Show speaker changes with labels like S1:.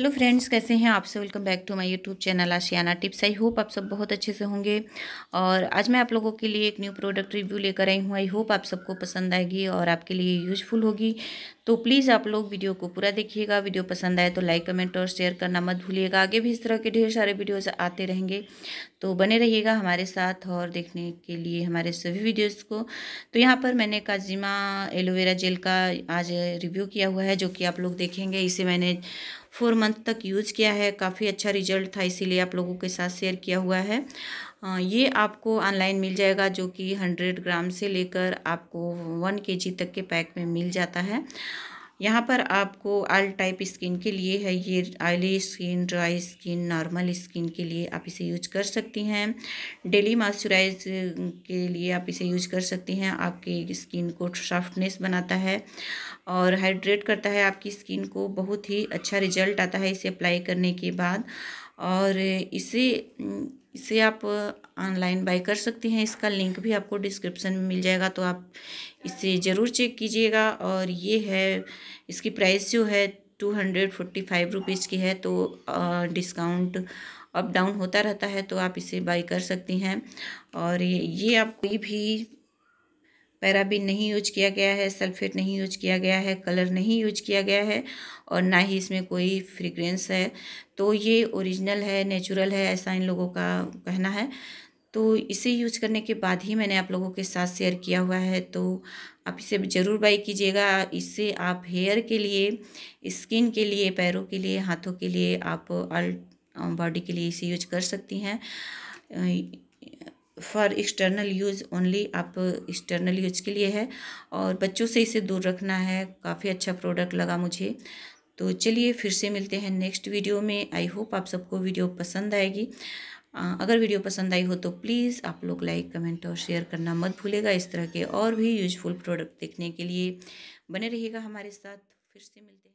S1: hello friends कैसे हैं आपसे welcome back to my YouTube channel Ashiyana tips I hope आप सब बहुत अच्छे से होंगे और आज मैं आप लोगों के लिए एक न्यू प्रोडक्ट रिव्यू लेकर आई हूँ आई होप आप सबको पसंद आएगी और आपके लिए यूजफुल होगी तो प्लीज़ आप लोग वीडियो को पूरा देखिएगा वीडियो पसंद आए तो लाइक कमेंट और शेयर करना मत भूलिएगा आगे भी इस तरह के ढेर सारे वीडियोज़ आते रहेंगे तो बने रहिएगा हमारे साथ और देखने के लिए हमारे सभी वीडियोज़ को तो यहाँ पर मैंने काजिमा एलोवेरा जेल का आज रिव्यू किया हुआ है जो कि आप लोग देखेंगे इसे मैंने फोर मंथ तक यूज़ किया है काफ़ी अच्छा रिजल्ट था इसीलिए आप लोगों के साथ शेयर किया हुआ है हाँ, ये आपको ऑनलाइन मिल जाएगा जो कि हंड्रेड ग्राम से लेकर आपको वन के जी तक के पैक में मिल जाता है यहाँ पर आपको आल टाइप स्किन के लिए है ये oily skin dry skin normal skin के लिए आप इसे यूज कर सकती हैं डेली मॉइस्चराइज के लिए आप इसे यूज कर सकती हैं आपके स्किन को सॉफ्टनेस बनाता है और हाइड्रेट करता है आपकी स्किन को बहुत ही अच्छा रिजल्ट आता है इसे अप्लाई करने के बाद और इसे इसे आप ऑनलाइन बाय कर सकती हैं इसका लिंक भी आपको डिस्क्रिप्शन में मिल जाएगा तो आप इसे ज़रूर चेक कीजिएगा और ये है इसकी प्राइस जो है two hundred forty five rupees की है तो डिस्काउंट अप डाउन होता रहता है तो आप इसे बाई कर सकती हैं और ये, ये आप कोई भी पैराबिन नहीं यूज किया गया है सल्फेट नहीं यूज किया गया है कलर नहीं यूज किया गया है और ना ही इसमें कोई फ्रेग्रेंस है तो ये ओरिजिनल है नेचुरल है ऐसा इन लोगों का कहना है तो इसे यूज करने के बाद ही मैंने आप लोगों के साथ शेयर किया हुआ है तो आप इसे ज़रूर बाई कीजिएगा इससे आप हेयर के लिए स्किन के लिए पैरों के लिए हाथों के लिए आप ऑल बॉडी के लिए इसे यूज कर सकती हैं फॉर एक्सटर्नल यूज़ ओनली आप एक्सटर्नल यूज के लिए है और बच्चों से इसे दूर रखना है काफ़ी अच्छा प्रोडक्ट लगा मुझे तो चलिए फिर से मिलते हैं नेक्स्ट वीडियो में आई होप आप सबको वीडियो पसंद आएगी अगर वीडियो पसंद आई हो तो प्लीज़ आप लोग लाइक कमेंट और शेयर करना मत भूलेगा इस तरह के और भी यूजफुल प्रोडक्ट देखने के लिए बने रहिएगा हमारे साथ फिर से मिलते हैं